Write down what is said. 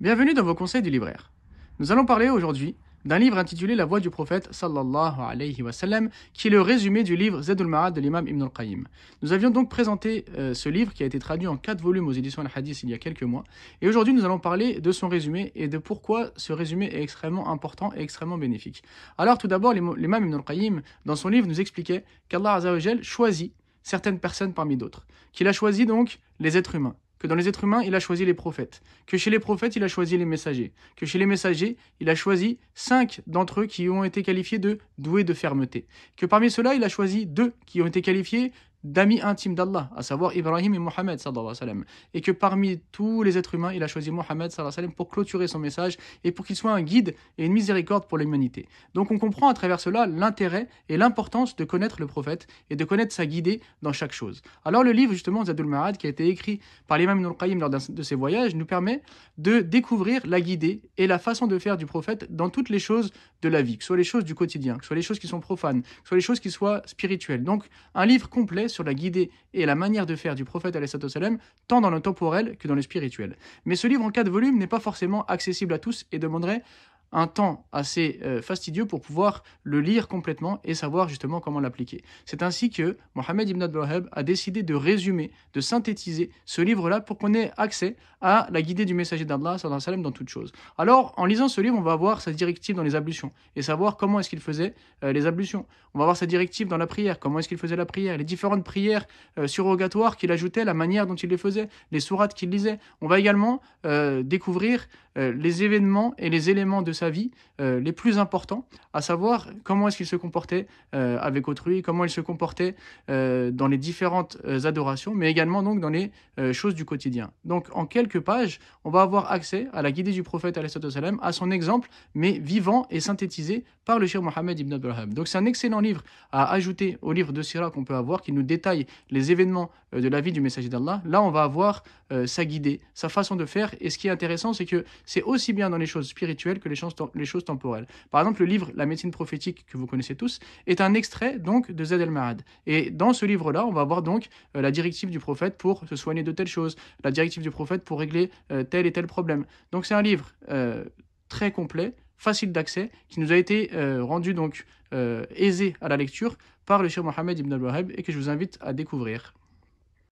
Bienvenue dans vos conseils du libraire. Nous allons parler aujourd'hui d'un livre intitulé La voix du prophète sallallahu alayhi wa sallam, qui est le résumé du livre Zedul Ma'ad de l'imam Ibn al-Qayyim. Nous avions donc présenté euh, ce livre qui a été traduit en quatre volumes aux éditions Al-Hadith il y a quelques mois. Et aujourd'hui, nous allons parler de son résumé et de pourquoi ce résumé est extrêmement important et extrêmement bénéfique. Alors tout d'abord, l'imam Ibn al-Qayyim, dans son livre, nous expliquait qu'Allah choisit certaines personnes parmi d'autres, qu'il a choisi donc les êtres humains que dans les êtres humains, il a choisi les prophètes, que chez les prophètes, il a choisi les messagers, que chez les messagers, il a choisi cinq d'entre eux qui ont été qualifiés de doués de fermeté, que parmi ceux-là, il a choisi deux qui ont été qualifiés d'amis intimes d'Allah, à savoir Ibrahim et Mohammed et que parmi tous les êtres humains, il a choisi Mohammed pour clôturer son message et pour qu'il soit un guide et une miséricorde pour l'humanité. Donc on comprend à travers cela l'intérêt et l'importance de connaître le prophète et de connaître sa guidée dans chaque chose. Alors le livre justement Zadul Ma'ad qui a été écrit par l'imam Ibn qayyim lors de ses voyages nous permet de découvrir la guidée et la façon de faire du prophète dans toutes les choses de la vie, que ce soit les choses du quotidien, que ce soit les choses qui sont profanes, que ce soit les choses qui soient spirituelles. Donc un livre complet sur la guidée et la manière de faire du prophète tant dans le temporel que dans le spirituel. Mais ce livre en quatre volumes n'est pas forcément accessible à tous et demanderait un temps assez euh, fastidieux pour pouvoir le lire complètement et savoir justement comment l'appliquer. C'est ainsi que Mohamed Ibn Abdelwahab a décidé de résumer, de synthétiser ce livre-là pour qu'on ait accès à la guidée du messager d'Allah dans toutes choses. Alors, en lisant ce livre, on va voir sa directive dans les ablutions et savoir comment est-ce qu'il faisait euh, les ablutions. On va voir sa directive dans la prière, comment est-ce qu'il faisait la prière, les différentes prières euh, surrogatoires qu'il ajoutait, la manière dont il les faisait, les sourates qu'il lisait. On va également découvrir euh, les événements et les éléments de sa vie euh, les plus importants, à savoir comment est-ce qu'il se comportait euh, avec autrui, comment il se comportait dans les différentes adorations, mais également donc dans les choses du quotidien. Donc en quelques pages, on va avoir accès à la guidée du prophète à son exemple, mais vivant et synthétisé par le shir Mohammed ibn Abraham. Donc c'est un excellent livre à ajouter au livre de Sirah qu'on peut avoir, qui nous détaille les événements de la vie du messager d'Allah. Là, on va avoir sa guidée, sa façon de faire, et ce qui est intéressant, c'est que c'est aussi bien dans les choses spirituelles que les choses, temporelles. Par exemple, le livre La médecine prophétique, que vous connaissez tous, est un extrait donc de Zed el marad Et dans ce livre-là, on va voir donc euh, la directive du prophète pour se soigner de telle chose, la directive du prophète pour régler euh, tel et tel problème. Donc c'est un livre euh, très complet, facile d'accès, qui nous a été rendu donc aisé à la lecture par le Cheikh Mohamed ibn al-Wahhab et que je vous invite à découvrir.